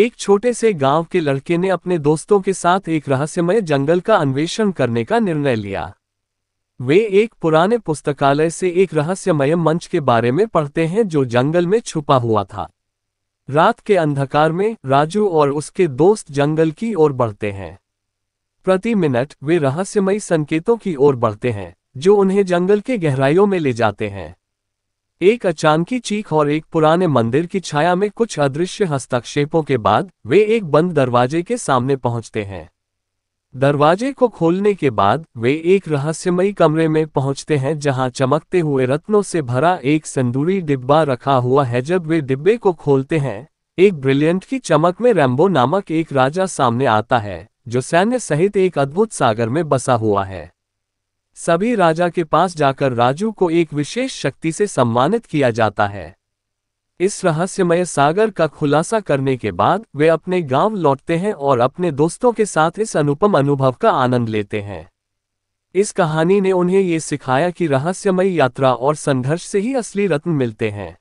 एक छोटे से गांव के लड़के ने अपने दोस्तों के साथ एक रहस्यमय जंगल का अन्वेषण करने का निर्णय लिया वे एक पुराने पुस्तकालय से एक रहस्यमय मंच के बारे में पढ़ते हैं जो जंगल में छुपा हुआ था रात के अंधकार में राजू और उसके दोस्त जंगल की ओर बढ़ते हैं प्रति मिनट वे रहस्यमयी संकेतों की ओर बढ़ते हैं जो उन्हें जंगल के गहराइयों में ले जाते हैं एक अचानकी चीख और एक पुराने मंदिर की छाया में कुछ अदृश्य हस्तक्षेपों के बाद वे एक बंद दरवाजे के सामने पहुंचते हैं दरवाजे को खोलने के बाद वे एक रहस्यमयी कमरे में पहुंचते हैं जहां चमकते हुए रत्नों से भरा एक संदूरी डिब्बा रखा हुआ है जब वे डिब्बे को खोलते हैं एक ब्रिलियंट की चमक में रैम्बो नामक एक राजा सामने आता है जो सैन्य सहित एक अद्भुत सागर में बसा हुआ है सभी राजा के पास जाकर राजू को एक विशेष शक्ति से सम्मानित किया जाता है इस रहस्यमय सागर का खुलासा करने के बाद वे अपने गांव लौटते हैं और अपने दोस्तों के साथ इस अनुपम अनुभव का आनंद लेते हैं इस कहानी ने उन्हें ये सिखाया कि रहस्यमय यात्रा और संघर्ष से ही असली रत्न मिलते हैं